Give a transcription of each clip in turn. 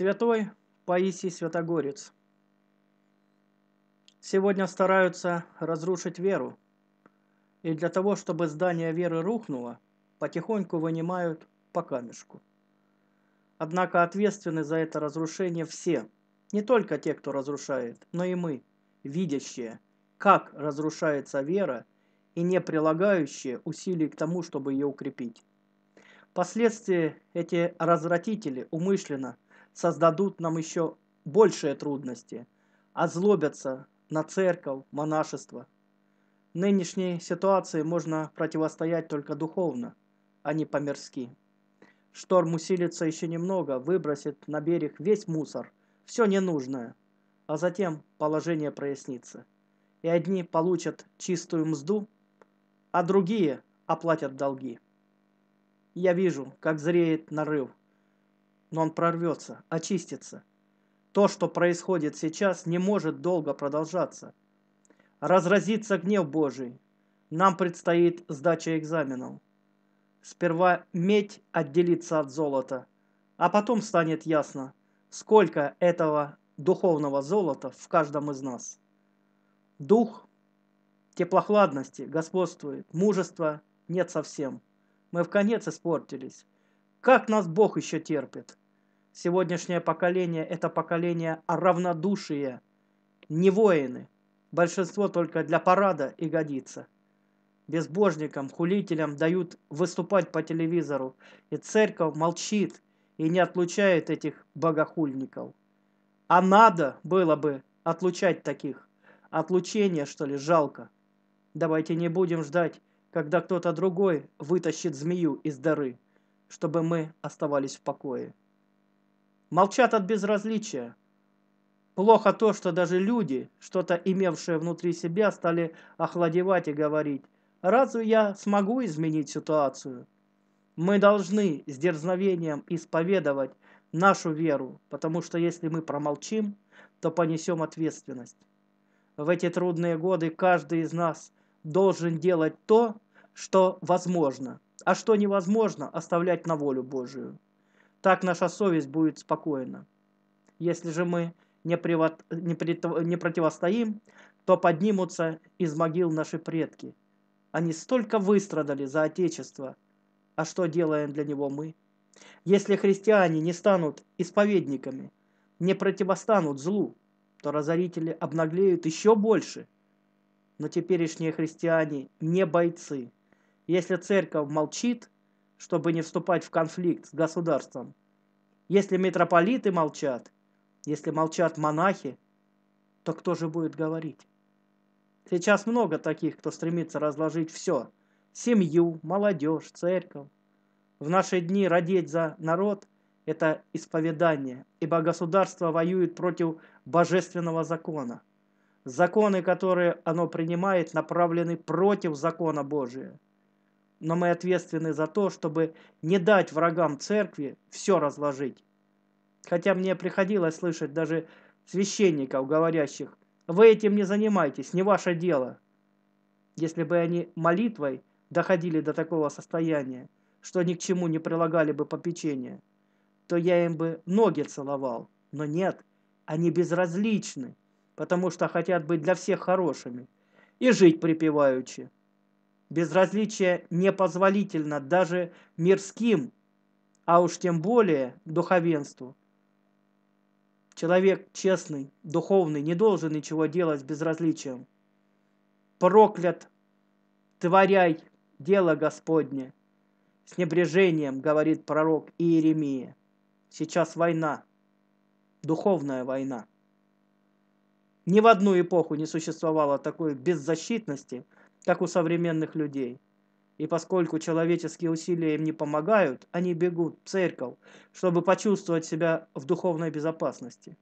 Святой Паисий Святогорец. Сегодня стараются разрушить веру. И для того, чтобы здание веры рухнуло, потихоньку вынимают по камешку. Однако ответственны за это разрушение все, не только те, кто разрушает, но и мы, видящие, как разрушается вера и не прилагающие усилий к тому, чтобы ее укрепить. Впоследствии эти развратители умышленно – создадут нам еще большие трудности, озлобятся а на церковь, монашество. Нынешней ситуации можно противостоять только духовно, а не по-мирски. Шторм усилится еще немного, выбросит на берег весь мусор, все ненужное, а затем положение прояснится. И одни получат чистую мзду, а другие оплатят долги. Я вижу, как зреет нарыв, но он прорвется, очистится. То, что происходит сейчас, не может долго продолжаться. Разразится гнев Божий. Нам предстоит сдача экзаменов. Сперва медь отделится от золота, а потом станет ясно, сколько этого духовного золота в каждом из нас. Дух теплохладности господствует, мужества нет совсем. Мы в конец испортились. Как нас Бог еще терпит? Сегодняшнее поколение – это поколение равнодушие, не воины. Большинство только для парада и годится. Безбожникам, хулителям дают выступать по телевизору, и церковь молчит и не отлучает этих богохульников. А надо было бы отлучать таких. Отлучение, что ли, жалко. Давайте не будем ждать, когда кто-то другой вытащит змею из дыры чтобы мы оставались в покое. Молчат от безразличия. Плохо то, что даже люди, что-то имевшие внутри себя, стали охладевать и говорить, «Разве я смогу изменить ситуацию?» Мы должны с дерзновением исповедовать нашу веру, потому что если мы промолчим, то понесем ответственность. В эти трудные годы каждый из нас должен делать то, что возможно, а что невозможно, оставлять на волю Божию. Так наша совесть будет спокойна. Если же мы не, приват, не, прит, не противостоим, то поднимутся из могил наши предки. Они столько выстрадали за Отечество, а что делаем для него мы? Если христиане не станут исповедниками, не противостанут злу, то разорители обнаглеют еще больше. Но теперешние христиане не бойцы – если церковь молчит, чтобы не вступать в конфликт с государством, если митрополиты молчат, если молчат монахи, то кто же будет говорить? Сейчас много таких, кто стремится разложить все. Семью, молодежь, церковь. В наши дни родить за народ – это исповедание, ибо государство воюет против божественного закона. Законы, которые оно принимает, направлены против закона Божия – но мы ответственны за то, чтобы не дать врагам церкви все разложить. Хотя мне приходилось слышать даже священников, говорящих, «Вы этим не занимайтесь, не ваше дело». Если бы они молитвой доходили до такого состояния, что ни к чему не прилагали бы попечения, то я им бы ноги целовал. Но нет, они безразличны, потому что хотят быть для всех хорошими и жить припеваючи. Безразличие непозволительно даже мирским, а уж тем более духовенству. Человек честный, духовный, не должен ничего делать с безразличием. Проклят, творяй дело Господне. С небрежением, говорит пророк Иеремия. Сейчас война, духовная война. Ни в одну эпоху не существовало такой беззащитности – как у современных людей. И поскольку человеческие усилия им не помогают, они бегут в церковь, чтобы почувствовать себя в духовной безопасности.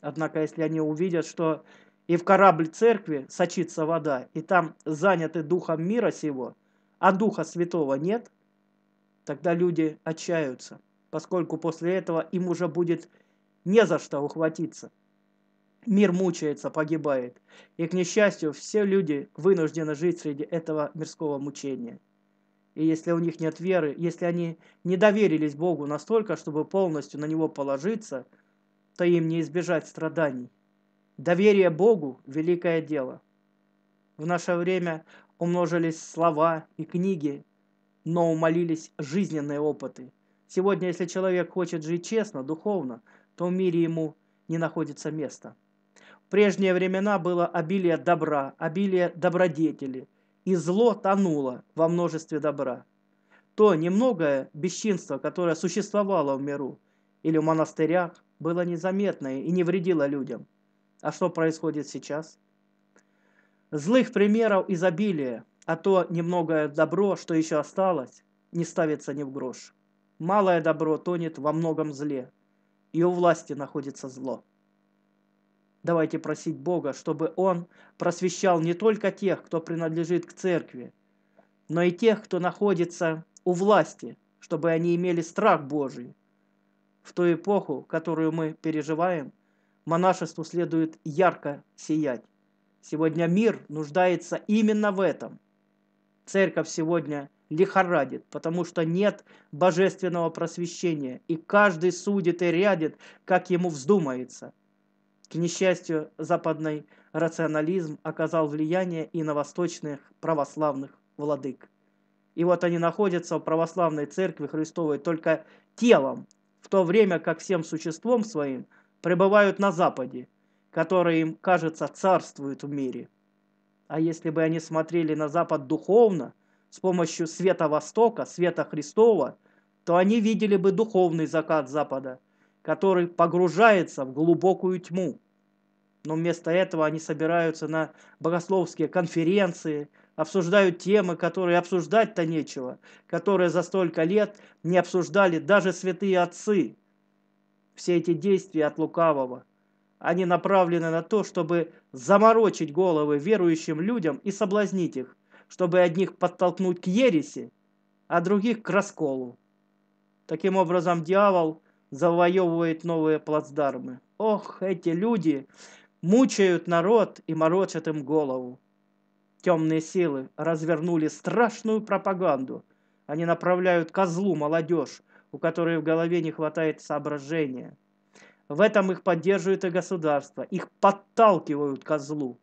Однако, если они увидят, что и в корабль церкви сочится вода, и там заняты духом мира сего, а духа святого нет, тогда люди отчаются, поскольку после этого им уже будет не за что ухватиться. Мир мучается, погибает. И, к несчастью, все люди вынуждены жить среди этого мирского мучения. И если у них нет веры, если они не доверились Богу настолько, чтобы полностью на Него положиться, то им не избежать страданий. Доверие Богу – великое дело. В наше время умножились слова и книги, но умолились жизненные опыты. Сегодня, если человек хочет жить честно, духовно, то в мире ему не находится места. В прежние времена было обилие добра, обилие добродетели, и зло тонуло во множестве добра. То немногое бесчинство, которое существовало в миру или в монастырях, было незаметное и не вредило людям. А что происходит сейчас? Злых примеров изобилие, а то немногое добро, что еще осталось, не ставится ни в грош. Малое добро тонет во многом зле, и у власти находится зло. Давайте просить Бога, чтобы Он просвещал не только тех, кто принадлежит к церкви, но и тех, кто находится у власти, чтобы они имели страх Божий. В ту эпоху, которую мы переживаем, монашеству следует ярко сиять. Сегодня мир нуждается именно в этом. Церковь сегодня лихорадит, потому что нет божественного просвещения, и каждый судит и рядит, как ему вздумается – к несчастью, западный рационализм оказал влияние и на восточных православных владык. И вот они находятся в православной церкви Христовой только телом, в то время как всем существом своим пребывают на Западе, который им, кажется, царствует в мире. А если бы они смотрели на Запад духовно, с помощью света Востока, света Христова, то они видели бы духовный закат Запада – который погружается в глубокую тьму. Но вместо этого они собираются на богословские конференции, обсуждают темы, которые обсуждать-то нечего, которые за столько лет не обсуждали даже святые отцы. Все эти действия от лукавого, они направлены на то, чтобы заморочить головы верующим людям и соблазнить их, чтобы одних подтолкнуть к ереси, а других к расколу. Таким образом, дьявол – завоевывает новые плацдармы. Ох, эти люди мучают народ и морочат им голову. Темные силы развернули страшную пропаганду. Они направляют козлу молодежь, у которой в голове не хватает соображения. В этом их поддерживает и государство. Их подталкивают козлу.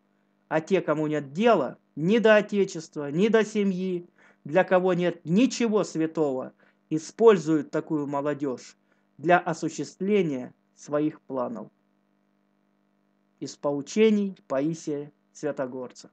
А те, кому нет дела, ни до отечества, ни до семьи, для кого нет ничего святого, используют такую молодежь для осуществления своих планов. Из поучений Паисия Святогорца.